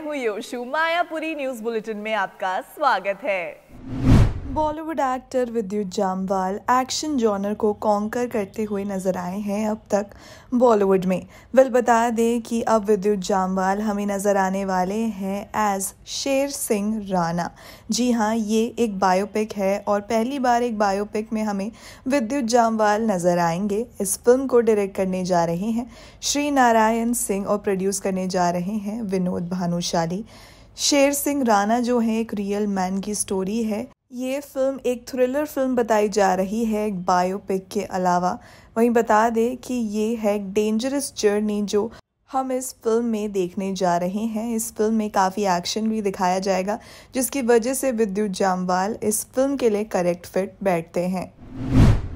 मैं हूं योशु Mayapuri news bulletin में आपका स्वागत है Bollywood actor Vidyut Jammwal action genre को कॉन्कर करते हुए नजर आए हैं अब तक बॉलीवुड में वेल बता दें कि अब विद्युत जामवाल हमें नजर आने वाले हैं एज शेर सिंह राणा जी हाँ ये एक बायोपिक है और पहली बार एक बायोपिक में हमें विद्युत जामवाल नजर आएंगे इस फिल्म को डायरेक्ट करने जा रहे हैं श्री नारायण सिंह और प्रोड्यूस करने जा रहे हैं विनोद भानुशाली शेर सिंह राणा जो है एक रियल मैन की स्टोरी है ये फ़िल्म एक थ्रिलर फिल्म बताई जा रही है एक बायोपिक के अलावा वहीं बता दें कि ये है एक डेंजरस जर्नी जो हम इस फिल्म में देखने जा रहे हैं इस फिल्म में काफ़ी एक्शन भी दिखाया जाएगा जिसकी वजह से विद्युत जामवाल इस फिल्म के लिए करेक्ट फिट बैठते हैं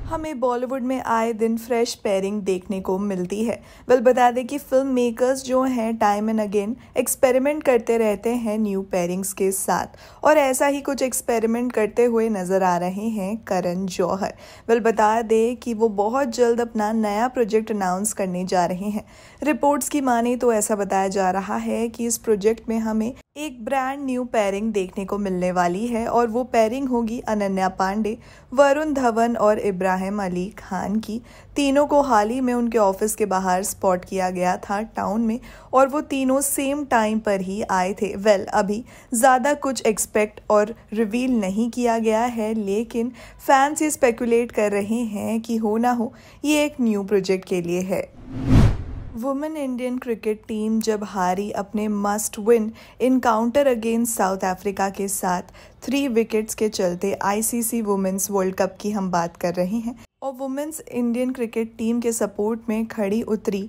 हमें बॉलीवुड में आए दिन फ्रेश पेयरिंग देखने को मिलती है वेल बता दें कि फिल्म मेकर्स जो हैं टाइम एंड अगेन एक्सपेरिमेंट करते रहते हैं न्यू पेयरिंग्स के साथ और ऐसा ही कुछ एक्सपेरिमेंट करते हुए नज़र आ रहे हैं करण जौहर वेल बता दें कि वो बहुत जल्द अपना नया प्रोजेक्ट अनाउंस करने जा रहे हैं रिपोर्ट्स की माने तो ऐसा बताया जा रहा है कि इस प्रोजेक्ट में हमें एक ब्रांड न्यू पैरिंग देखने को मिलने वाली है और वो पैरिंग होगी अनन्या पांडे वरुण धवन और इब्राहिम अली खान की तीनों को हाल ही में उनके ऑफिस के बाहर स्पॉट किया गया था टाउन में और वो तीनों सेम टाइम पर ही आए थे वेल well, अभी ज़्यादा कुछ एक्सपेक्ट और रिवील नहीं किया गया है लेकिन फैंस ये स्पेकुलेट कर रहे हैं कि हो ना हो ये एक न्यू प्रोजेक्ट के लिए है वुमेन इंडियन क्रिकेट टीम जब हारी अपने must win encounter against South Africa के साथ थ्री विकेट्स के चलते आईसीसी वुमेन्स वर्ल्ड कप की हम बात कर रहे हैं और वुमेन्स इंडियन क्रिकेट टीम के सपोर्ट में खड़ी उतरी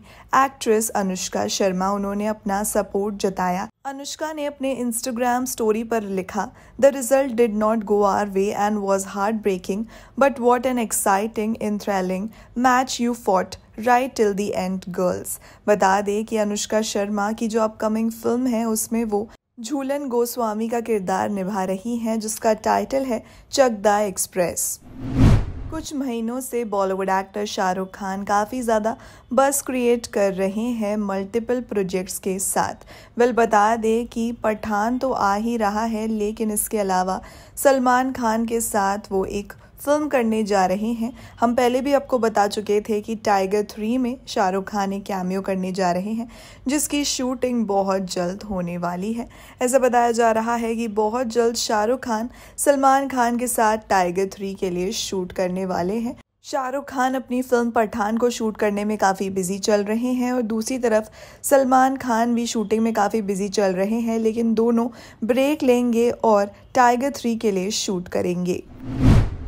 एक्ट्रेस अनुष्का शर्मा उन्होंने अपना सपोर्ट जताया अनुष्का ने अपने इंस्टाग्राम स्टोरी पर लिखा the result did not go our way and was heartbreaking but what an exciting in thrilling match you fought right till the end girls बता दें कि अनुष्का शर्मा की जो अपकमिंग फिल्म है उसमें वो झूलन गोस्वामी का किरदार निभा रही हैं जिसका टाइटल है चकदा एक्सप्रेस कुछ महीनों से बॉलीवुड एक्टर शाहरुख खान काफ़ी ज़्यादा बस क्रिएट कर रहे हैं मल्टीपल प्रोजेक्ट्स के साथ वेल बता दें कि पठान तो आ ही रहा है लेकिन इसके अलावा सलमान खान के साथ वो एक फिल्म करने जा रहे हैं हम पहले भी आपको बता चुके थे कि टाइगर थ्री में शाहरुख खान एक कैमियो करने जा रहे हैं जिसकी शूटिंग बहुत जल्द होने वाली है ऐसा बताया जा रहा है कि बहुत जल्द शाहरुख खान सलमान खान के साथ टाइगर थ्री के लिए शूट करने वाले हैं शाहरुख खान अपनी फिल्म पठान को शूट करने में काफ़ी बिजी चल रहे हैं और दूसरी तरफ सलमान खान भी शूटिंग में काफ़ी बिजी चल रहे हैं लेकिन दोनों ब्रेक लेंगे और टाइगर थ्री के लिए शूट करेंगे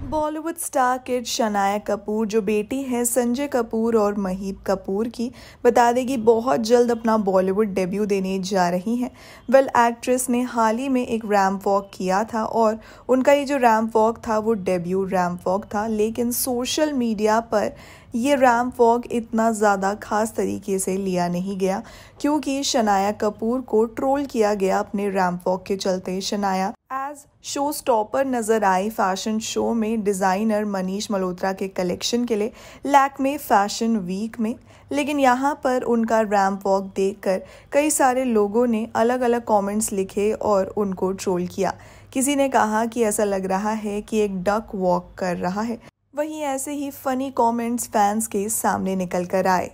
Bollywood star kid Shanaya Kapoor जो बेटी है संजय कपूर और महीप कपूर की बता दें कि बहुत जल्द अपना बॉलीवुड डेब्यू देने जा रही हैं वेल एक्ट्रेस ने हाल ही में एक रैम्प वॉक किया था और उनका ये जो रैम्प वॉक था वो डेब्यू रैम्प वॉक था लेकिन सोशल मीडिया पर ये रैम्प वॉक इतना ज़्यादा खास तरीके से लिया नहीं गया क्योंकि शनाया कपूर को ट्रोल किया गया अपने रैम्प वॉक के चलते शनाया एज शो स्टॉपर नजर आई फैशन शो में डिज़ाइनर मनीष मल्होत्रा के कलेक्शन के लिए लैक में फैशन वीक में लेकिन यहाँ पर उनका रैम्प वॉक देखकर कई सारे लोगों ने अलग अलग कमेंट्स लिखे और उनको ट्रोल किया किसी ने कहा कि ऐसा लग रहा है कि एक डक वॉक कर रहा है वहीं ऐसे ही फनी कमेंट्स फैंस के सामने निकल कर आए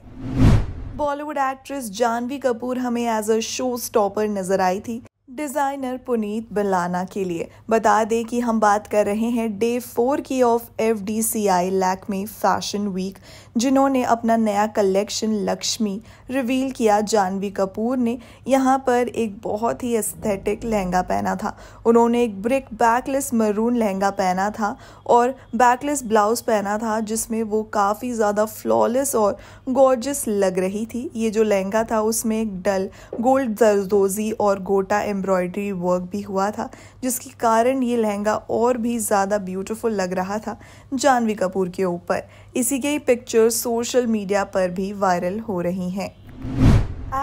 बॉलीवुड एक्ट्रेस जानवी कपूर हमें एज अ शो स्टॉपर नजर आई थी डिज़ाइनर पुनीत बलाना के लिए बता दें कि हम बात कर रहे हैं डे फोर की of F D C I Lakme fashion week जिन्होंने अपना नया कलेक्शन लक्ष्मी रिवील किया जानवी कपूर ने यहाँ पर एक बहुत ही एस्थेटिक लहंगा पहना था उन्होंने एक ब्रिक बैकलेस मरून लहंगा पहना था और बैकलेस ब्लाउज़ पहना था जिसमें वो काफ़ी ज़्यादा फ्लॉलेस और गॉर्जस लग रही थी ये जो लहंगा था उसमें एक डल गोल्ड जरदोजी और गोटा एम एम्ब्रॉयडरी वर्क भी हुआ था जिसके कारण ये लहंगा और भी ज़्यादा ब्यूटीफुल लग रहा था जानवी कपूर के ऊपर इसी के पिक्चर सोशल मीडिया पर भी वायरल हो रही हैं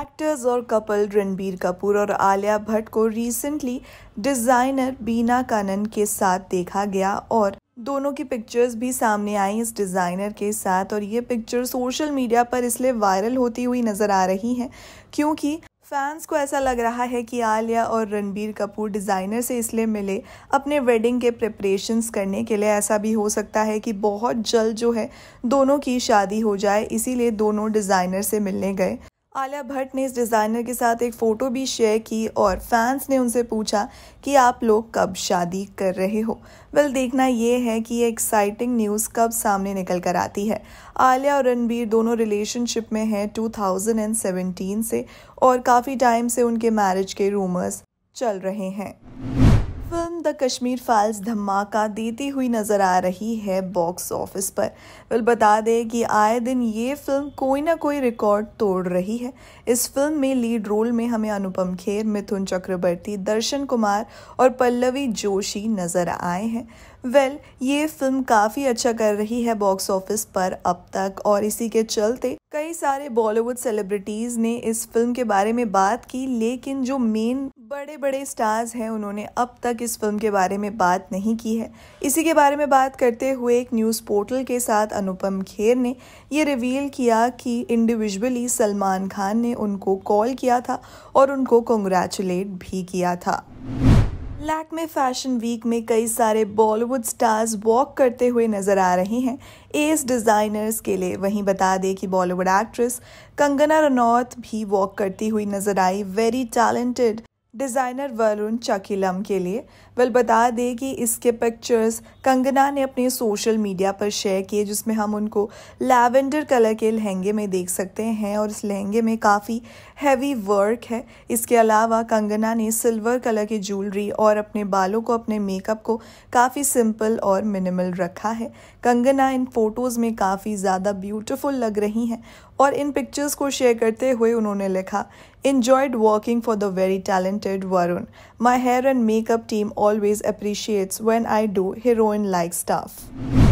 एक्टर्स और कपल रणबीर कपूर और आलिया भट्ट को रिसेंटली डिज़ाइनर बीना कानन के साथ देखा गया और दोनों की पिक्चर्स भी सामने आई इस डिज़ाइनर के साथ और ये पिक्चर सोशल मीडिया पर इसलिए वायरल होती हुई नज़र आ रही हैं क्योंकि फैंस को ऐसा लग रहा है कि आलिया और रणबीर कपूर डिज़ाइनर से इसलिए मिले अपने वेडिंग के प्रिपरेशंस करने के लिए ऐसा भी हो सकता है कि बहुत जल्द जो है दोनों की शादी हो जाए इसीलिए दोनों डिज़ाइनर से मिलने गए आलिया भट्ट ने इस डिज़ाइनर के साथ एक फ़ोटो भी शेयर की और फैंस ने उनसे पूछा कि आप लोग कब शादी कर रहे हो वेल देखना ये है कि ये एक्साइटिंग न्यूज़ कब सामने निकल कर आती है आलिया और रणबीर दोनों रिलेशनशिप में हैं 2017 से और काफ़ी टाइम से उनके मैरिज के रूमर्स चल रहे हैं द कश्मीर फाइल्स धमाका देती हुई नज़र आ रही है बॉक्स ऑफिस पर वेल बता दें कि आए दिन ये फिल्म कोई ना कोई रिकॉर्ड तोड़ रही है इस फिल्म में लीड रोल में हमें अनुपम खेर मिथुन चक्रवर्ती दर्शन कुमार और पल्लवी जोशी नज़र आए हैं वेल well, ये फिल्म काफ़ी अच्छा कर रही है बॉक्स ऑफिस पर अब तक और इसी के चलते कई सारे बॉलीवुड सेलिब्रिटीज़ ने इस फिल्म के बारे में बात की लेकिन जो मेन बड़े बड़े स्टार्स हैं उन्होंने अब तक इस फिल्म के बारे में बात नहीं की है इसी के बारे में बात करते हुए एक न्यूज़ पोर्टल के साथ अनुपम खेर ने ये रिवील किया कि इंडिविजुअली सलमान खान ने उनको कॉल किया था और उनको कंग्रेचुलेट भी किया था लैक में फैशन वीक में कई सारे बॉलीवुड स्टार्स वॉक करते हुए नजर आ रहे हैं एस डिज़ाइनर्स के लिए वहीं बता दें कि बॉलीवुड एक्ट्रेस कंगना रनौत भी वॉक करती हुई नजर आई very talented designer Varun Chakkilam के लिए वेल बता दें कि इसके पिक्चर्स कंगना ने अपने सोशल मीडिया पर शेयर किए जिसमें हम उनको लैवेंडर कलर के लहंगे में देख सकते हैं और इस लहंगे में काफ़ी हैवी वर्क है इसके अलावा कंगना ने सिल्वर कलर की ज्वेलरी और अपने बालों को अपने मेकअप को काफ़ी सिंपल और मिनिमल रखा है कंगना इन फ़ोटोज़ में काफ़ी ज़्यादा ब्यूटीफुल लग रही हैं और इन पिक्चर्स को शेयर करते हुए उन्होंने लिखा enjoyed working for the very talented Varun my hair and makeup team always appreciates when I do heroine like stuff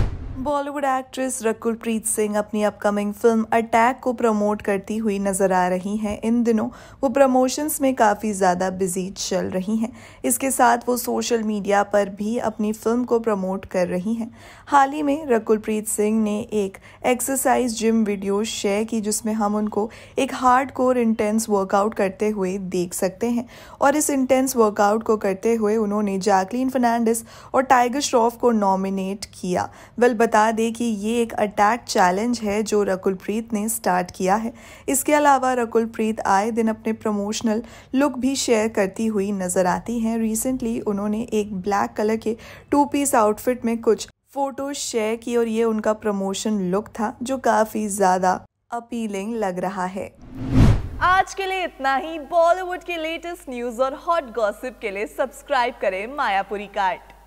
Bollywood actress Rakul Preet Singh अपनी अपकमिंग फिल्म अटैक को प्रमोट करती हुई नजर आ रही हैं इन दिनों वो प्रमोशंस में काफ़ी ज़्यादा बिजी चल रही हैं इसके साथ वो सोशल मीडिया पर भी अपनी फिल्म को प्रमोट कर रही हैं हाल ही में रकुलप्रीत सिंह ने एक एक्सरसाइज जिम वीडियो शेयर की जिसमें हम उनको एक हार्ड कोर इंटेंस वर्कआउट करते हुए देख सकते हैं और इस इंटेंस वर्कआउट को करते हुए उन्होंने जैकलिन फर्नांडिस और टाइगर श्रॉफ को नॉमिनेट किया वेल बता बता दें कि ये एक अटैक चैलेंज है जो रकुलप्रीत ने स्टार्ट किया है इसके अलावा रकुलप्रीत आए दिन अपने प्रमोशनल लुक भी शेयर करती हुई नज़र आती हैं रिसेंटली उन्होंने एक ब्लैक कलर के टू पीस आउटफिट में कुछ फ़ोटोज़ शेयर की और ये उनका प्रमोशन लुक था जो काफ़ी ज़्यादा अपीलिंग लग रहा है आज के लिए इतना ही बॉलीवुड के लेटेस्ट न्यूज और हॉट गॉसिप के लिए सब्सक्राइब करें मायापुरी कार्ट